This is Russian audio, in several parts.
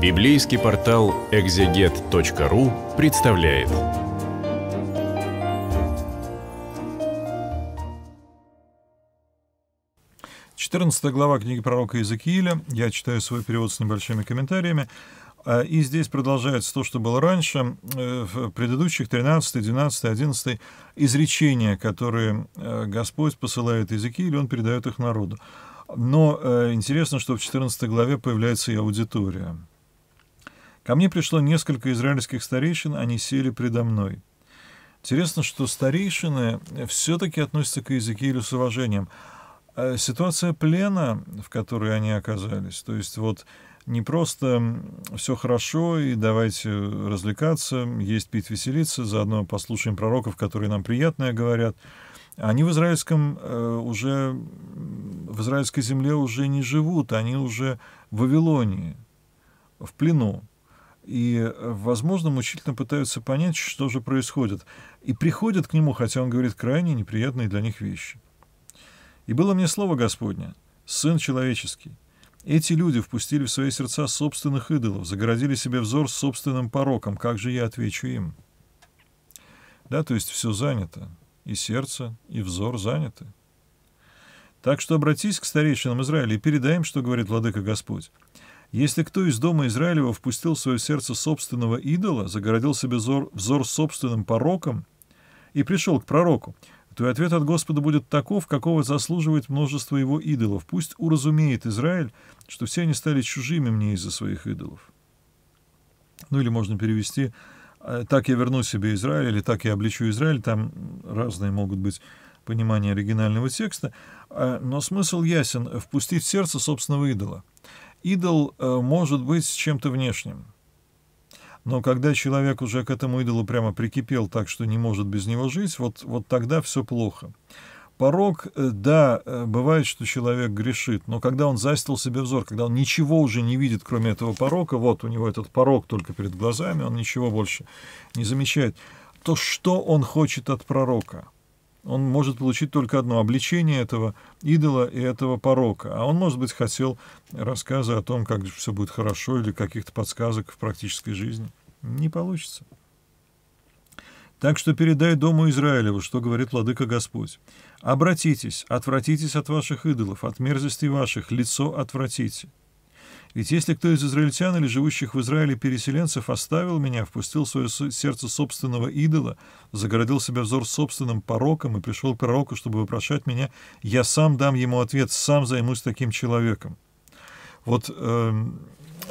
Библейский портал экзегет.ру представляет. Четырнадцатая глава книги пророка Иезекииля. Я читаю свой перевод с небольшими комментариями. А, и здесь продолжается то, что было раньше, э, в предыдущих 13, 12, 11 изречения, которые э, Господь посылает Иезекиилю, он передает их народу. Но э, интересно, что в 14 главе появляется и аудитория. Ко мне пришло несколько израильских старейшин, они сели предо мной. Интересно, что старейшины все-таки относятся к Иезекиилю с уважением. Э, ситуация плена, в которой они оказались, то есть вот не просто все хорошо и давайте развлекаться, есть, пить, веселиться, заодно послушаем пророков, которые нам приятное говорят. Они в израильском э, уже, в израильской земле уже не живут, они уже в Вавилонии, в плену и, э, возможно, мучительно пытаются понять, что же происходит, и приходят к нему, хотя он говорит крайне неприятные для них вещи. «И было мне слово Господне, Сын Человеческий. Эти люди впустили в свои сердца собственных идолов, загородили себе взор собственным пороком. Как же я отвечу им?» Да, то есть все занято. И сердце, и взор заняты. Так что обратись к старейшинам Израиля и передай им, что говорит Владыка Господь. Если кто из дома Израилева впустил в свое сердце собственного идола, загородил себе взор, взор собственным пороком и пришел к пророку, то и ответ от Господа будет таков, какого заслуживает множество его идолов. Пусть уразумеет Израиль, что все они стали чужими мне из-за своих идолов. Ну или можно перевести «Э, «так я верну себе Израиль» или «так я обличу Израиль». Там разные могут быть понимания оригинального текста, э, но смысл ясен — впустить в сердце собственного идола идол э, может быть с чем-то внешним. Но когда человек уже к этому идолу прямо прикипел так, что не может без него жить, вот, вот тогда все плохо. Порог, э, да, э, бывает, что человек грешит, но когда он застил себе взор, когда он ничего уже не видит, кроме этого порока, вот у него этот порог только перед глазами, он ничего больше не замечает, то что он хочет от пророка? он может получить только одно — обличение этого идола и этого порока. А он, может быть, хотел рассказы о том, как все будет хорошо или каких-то подсказок в практической жизни. Не получится. Так что передай Дому Израилеву, что говорит Владыка Господь. «Обратитесь, отвратитесь от ваших идолов, от мерзости ваших, лицо отвратите». Ведь если кто из израильтян или живущих в Израиле переселенцев оставил меня, впустил в свое сердце собственного идола, загородил себя взор собственным пороком и пришел к пророку, чтобы вопрошать меня, я сам дам ему ответ, сам займусь таким человеком. Вот э,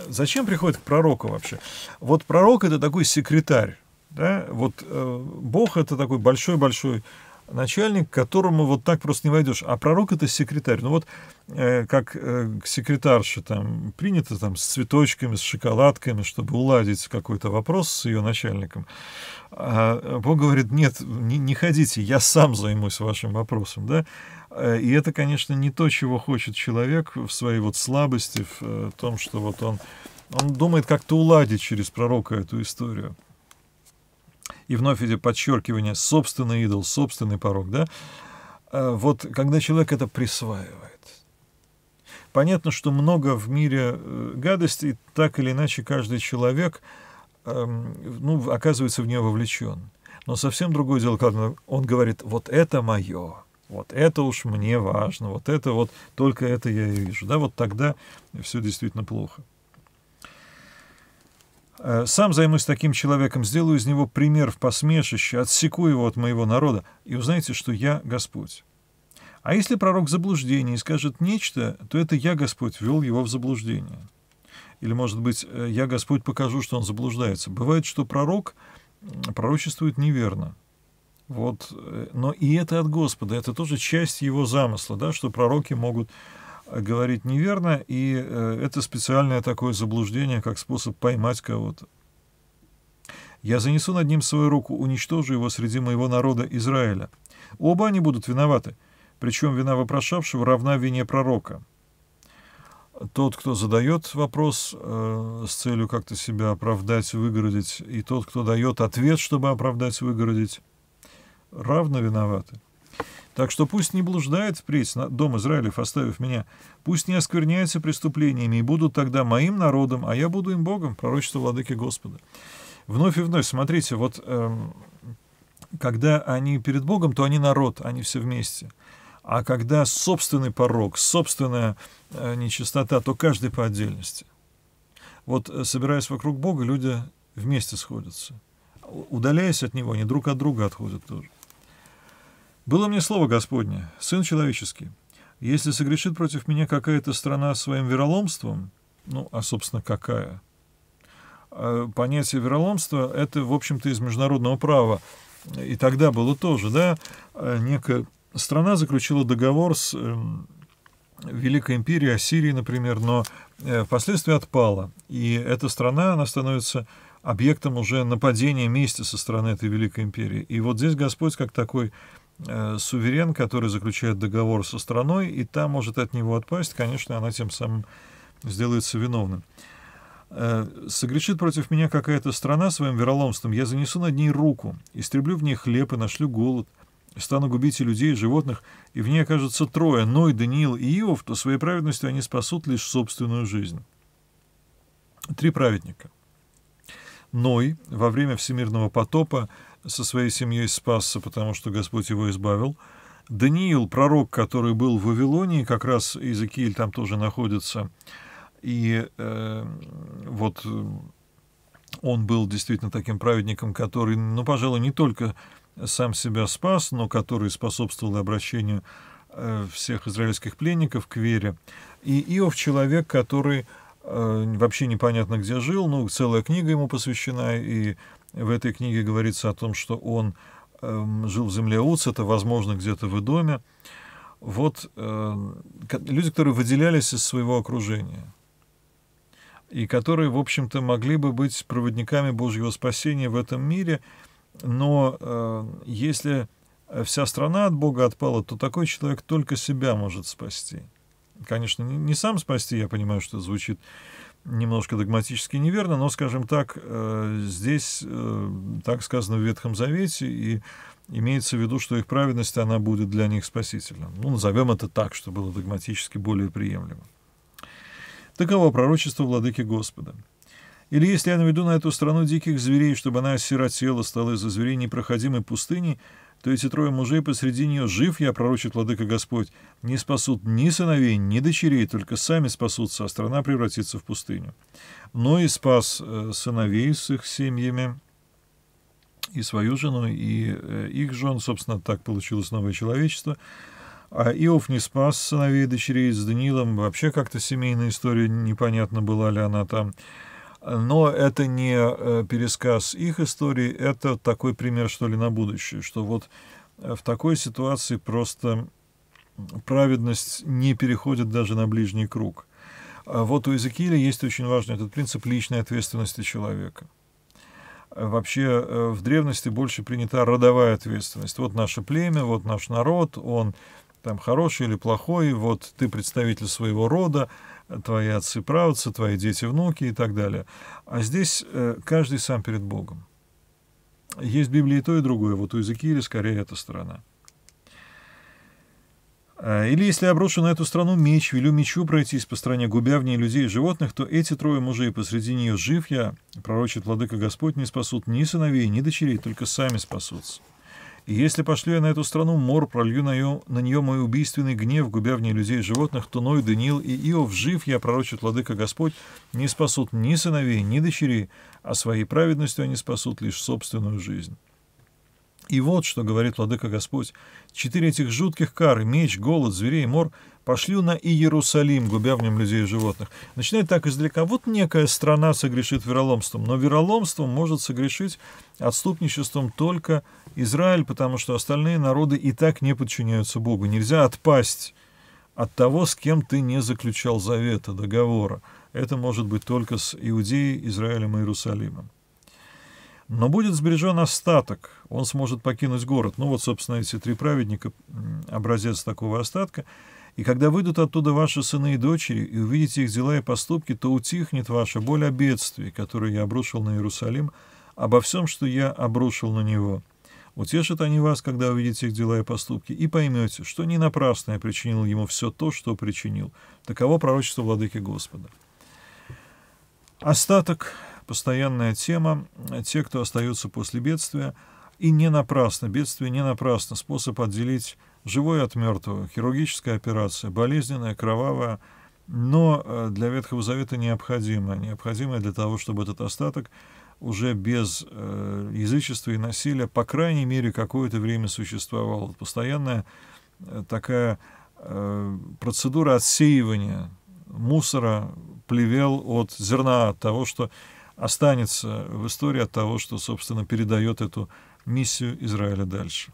зачем приходит к пророку вообще? Вот пророк — это такой секретарь, да? Вот э, Бог — это такой большой-большой начальник, к которому вот так просто не войдешь. А пророк — это секретарь. Ну вот э, как э, к секретарше там принято там с цветочками, с шоколадками, чтобы уладить какой-то вопрос с ее начальником. А Бог говорит, нет, не, не ходите, я сам займусь вашим вопросом, да? Э, и это, конечно, не то, чего хочет человек в своей вот слабости, в э, том, что вот он, он думает как-то уладить через пророка эту историю и вновь эти подчеркивания «собственный идол», «собственный порог», да, а вот когда человек это присваивает. Понятно, что много в мире э, гадостей, так или иначе каждый человек эм, ну, оказывается в нее вовлечен. Но совсем другое дело, когда он говорит, вот это мое, вот это уж мне важно, вот это вот, только это я и вижу. Да, вот тогда все действительно плохо. Э, сам займусь таким человеком, сделаю из него пример в посмешище, отсеку его от моего народа, и узнаете, что я Господь. А если пророк в заблуждении скажет нечто, то это я Господь ввел его в заблуждение. Или, может быть, э, я Господь покажу, что он заблуждается. Бывает, что пророк пророчествует неверно. Вот. Э, но и это от Господа, это тоже часть его замысла, да, что пророки могут говорить неверно, и э, это специальное такое заблуждение, как способ поймать кого-то. Я занесу над ним свою руку, уничтожу его среди моего народа Израиля. Оба они будут виноваты, причем вина вопрошавшего равна вине пророка. Тот, кто задает вопрос э, с целью как-то себя оправдать, выгородить, и тот, кто дает ответ, чтобы оправдать, выгородить, равно виноваты. Так что пусть не блуждает впредь дом Израилев, оставив меня, пусть не оскверняется преступлениями, и будут тогда моим народом, а я буду им Богом, пророчество владыки Господа. Вновь и вновь, смотрите, вот эм, когда они перед Богом, то они народ, они все вместе. А когда собственный порог, собственная э, нечистота, то каждый по отдельности. Вот, э, собираясь вокруг Бога, люди вместе сходятся. Удаляясь от Него, они друг от друга отходят тоже. «Было мне слово Господне, сын человеческий. Если согрешит против меня какая-то страна своим вероломством, ну, а, собственно, какая? А, понятие вероломства — это, в общем-то, из международного права. И тогда было тоже, да, а, некая страна заключила договор с эм, Великой империей Ассирии, например, но э, впоследствии отпала. И эта страна, она становится объектом уже нападения мести со стороны этой Великой империи. И вот здесь Господь, как такой Э, суверен, который заключает договор со страной, и та может от него отпасть, конечно, она тем самым сделается виновным. Э, согрешит против меня какая-то страна своим вероломством, я занесу над ней руку, истреблю в ней хлеб и нашлю голод, стану губить и людей, и животных, и в ней окажется трое, Ной, Даниил и Иов, то своей праведностью они спасут лишь собственную жизнь. Три праведника. Ной во время всемирного потопа – со своей семьей спасся, потому что Господь его избавил. Даниил, пророк, который был в Вавилонии, как раз Иезекииль там тоже находится, и э, вот он был действительно таким праведником, который, ну, пожалуй, не только сам себя спас, но который способствовал обращению э, всех израильских пленников к вере. И Иов человек, который э, вообще непонятно где жил, но ну, целая книга ему посвящена, и в этой книге говорится о том, что он эм, жил в земле это возможно, где-то в Идоме. Вот э, люди, которые выделялись из своего окружения и которые, в общем-то, могли бы быть проводниками Божьего спасения в этом мире, но э, если вся страна от Бога отпала, то такой человек только себя может спасти. Конечно, не, не сам спасти, я понимаю, что звучит немножко догматически неверно, но, скажем так, э, здесь э, так сказано в Ветхом Завете, и имеется в виду, что их праведность, она будет для них спасительна. Ну, назовем это так, чтобы было догматически более приемлемо. Таково пророчество владыки Господа. Или если я наведу на эту страну диких зверей, чтобы она осиротела, стала из-за зверей непроходимой пустыней, то эти трое мужей посреди нее жив, я пророчит владыка Господь, не спасут ни сыновей, ни дочерей, только сами спасутся, а страна превратится в пустыню. Но и спас э, сыновей с их семьями, и свою жену, и э, их жен, собственно, так получилось новое человечество. А Иов не спас сыновей и дочерей с Даниилом, вообще как-то семейная история, непонятно была ли она там. Но это не э, пересказ их истории, это такой пример, что ли, на будущее, что вот э, в такой ситуации просто праведность не переходит даже на ближний круг. А вот у Иезекииля есть очень важный этот принцип личной ответственности человека. Э, вообще в древности больше принята родовая ответственность. Вот наше племя, вот наш народ, он там хороший или плохой, вот ты представитель своего рода, твои отцы, правцы, твои дети, внуки и так далее. А здесь э, каждый сам перед Богом. Есть в Библии и то, и другое. Вот у Иезекииля скорее эта сторона. А, или если оброшу на эту страну меч, велю мечу пройтись по стране, губя в ней людей и животных, то эти трое мужей посреди нее жив я, пророчит владыка Господь, не спасут ни сыновей, ни дочерей, только сами спасутся. И если пошлю я на эту страну мор, пролью на, ее, на нее мой убийственный гнев, губя в ней людей и животных, то Ной, Даниил и Иов, жив я, пророчит владыка Господь, не спасут ни сыновей, ни дочерей, а своей праведностью они спасут лишь собственную жизнь». И вот что говорит Владыка Господь. Четыре этих жутких кары, меч, голод, зверей, мор, пошлю на Иерусалим, губя в нем людей и животных. Начинает так издалека. Вот некая страна согрешит вероломством, но вероломством может согрешить отступничеством только Израиль, потому что остальные народы и так не подчиняются Богу. Нельзя отпасть от того, с кем ты не заключал завета, договора. Это может быть только с Иудеей, Израилем и Иерусалимом. Но будет сбережен остаток, он сможет покинуть город. Ну вот, собственно, эти три праведника — образец такого остатка. И когда выйдут оттуда ваши сыны и дочери, и увидите их дела и поступки, то утихнет ваша боль о бедствии, которое я обрушил на Иерусалим, обо всем, что я обрушил на него. Утешат они вас, когда увидите их дела и поступки, и поймете, что не напрасно я причинил ему все то, что причинил. Таково пророчество Владыки Господа. Остаток постоянная тема. Э, те, кто остаются после бедствия, и не напрасно, бедствие не напрасно. Способ отделить живое от мертвого, хирургическая операция, болезненная, кровавая, но э, для Ветхого Завета необходимая, необходимая для того, чтобы этот остаток уже без э, язычества и насилия, по крайней мере, какое-то время существовало. Постоянная э, такая э, процедура отсеивания мусора, плевел от зерна, от того, что останется в истории от того, что, собственно, передает эту миссию Израиля дальше.